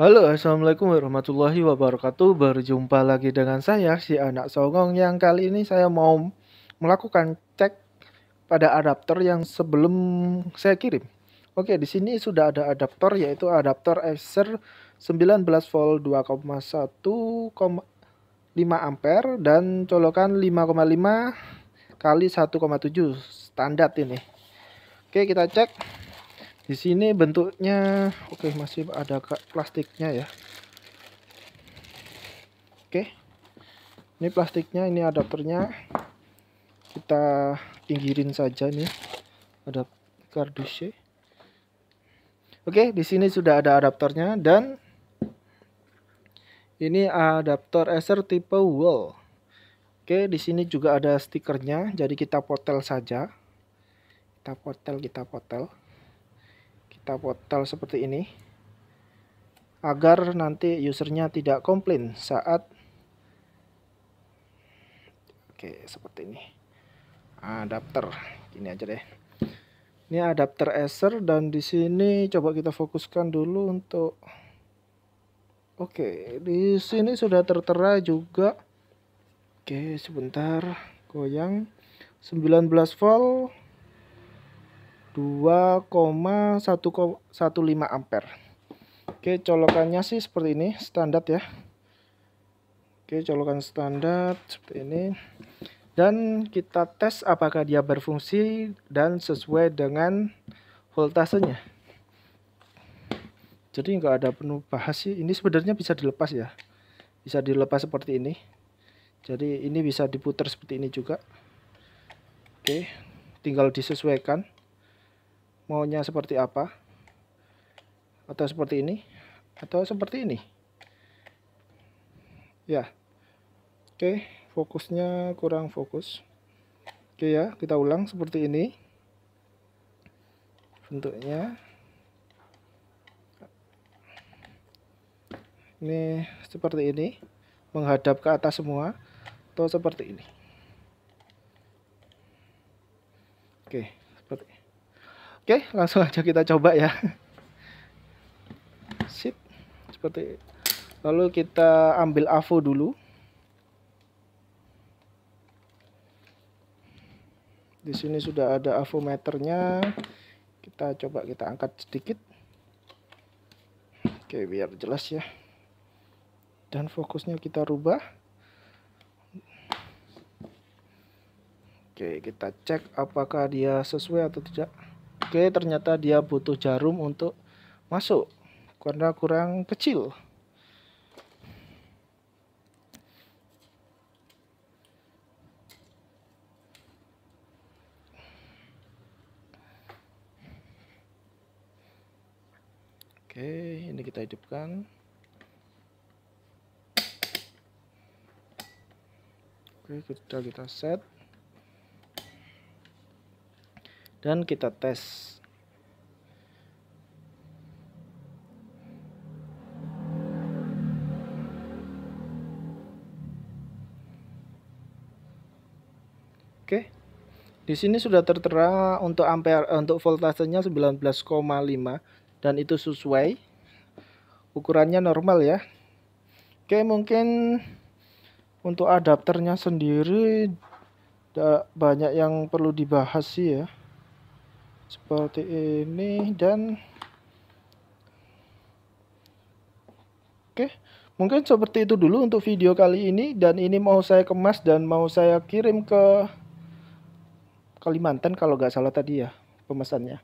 Halo, Assalamualaikum warahmatullahi wabarakatuh. Berjumpa lagi dengan saya, si anak songong yang kali ini saya mau melakukan cek pada adapter yang sebelum saya kirim. Oke, di sini sudah ada adapter yaitu adapter Acer 19 volt 2,1,5 ampere dan colokan 5,5 kali 1,7 standar ini. Oke, kita cek di sini bentuknya oke okay, masih ada plastiknya ya oke okay. ini plastiknya ini adapternya kita pinggirin saja nih ada kardusnya oke okay, di sini sudah ada adaptornya dan ini adaptor Acer tipe wall oke di sini juga ada stikernya jadi kita potel saja kita potel kita potel kita portal seperti ini agar nanti usernya tidak komplain saat oke seperti ini adapter ini aja deh ini adapter Acer dan di sini coba kita fokuskan dulu untuk Oke, di sini sudah tertera juga. Oke, sebentar. Goyang 19 volt 2,15 ampere. Oke, colokannya sih seperti ini, standar ya. Oke, colokan standar seperti ini. Dan kita tes apakah dia berfungsi dan sesuai dengan voltasenya. Jadi nggak ada penuh bahas sih. Ini sebenarnya bisa dilepas ya. Bisa dilepas seperti ini. Jadi ini bisa diputar seperti ini juga. Oke, tinggal disesuaikan maunya seperti apa atau seperti ini atau seperti ini ya oke fokusnya kurang fokus oke ya kita ulang seperti ini bentuknya ini seperti ini menghadap ke atas semua atau seperti ini oke okay. Oke, langsung aja kita coba ya. Sip. Seperti lalu kita ambil AVO dulu. Di sini sudah ada avometernya. Kita coba kita angkat sedikit. Oke, biar jelas ya. Dan fokusnya kita rubah. Oke, kita cek apakah dia sesuai atau tidak. Oke, ternyata dia butuh jarum untuk masuk karena kurang kecil. Oke, ini kita hidupkan. Oke, kita kita set dan kita tes Oke. Di sini sudah tertera untuk ampere untuk voltasenya 19,5 dan itu sesuai ukurannya normal ya. Oke, mungkin untuk adapternya sendiri banyak yang perlu dibahas sih ya seperti ini dan oke mungkin seperti itu dulu untuk video kali ini dan ini mau saya kemas dan mau saya kirim ke Kalimantan kalau nggak salah tadi ya pemesannya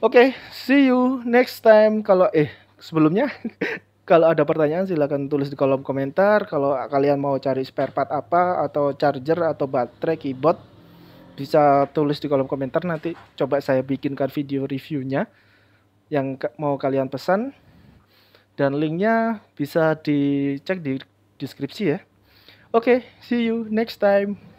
Oke, see you next time. Kalau eh sebelumnya kalau ada pertanyaan silahkan tulis di kolom komentar. Kalau kalian mau cari spare part apa atau charger atau baterai keyboard bisa tulis di kolom komentar nanti coba saya bikinkan video reviewnya yang mau kalian pesan dan linknya bisa dicek di deskripsi ya. Oke, okay, see you next time.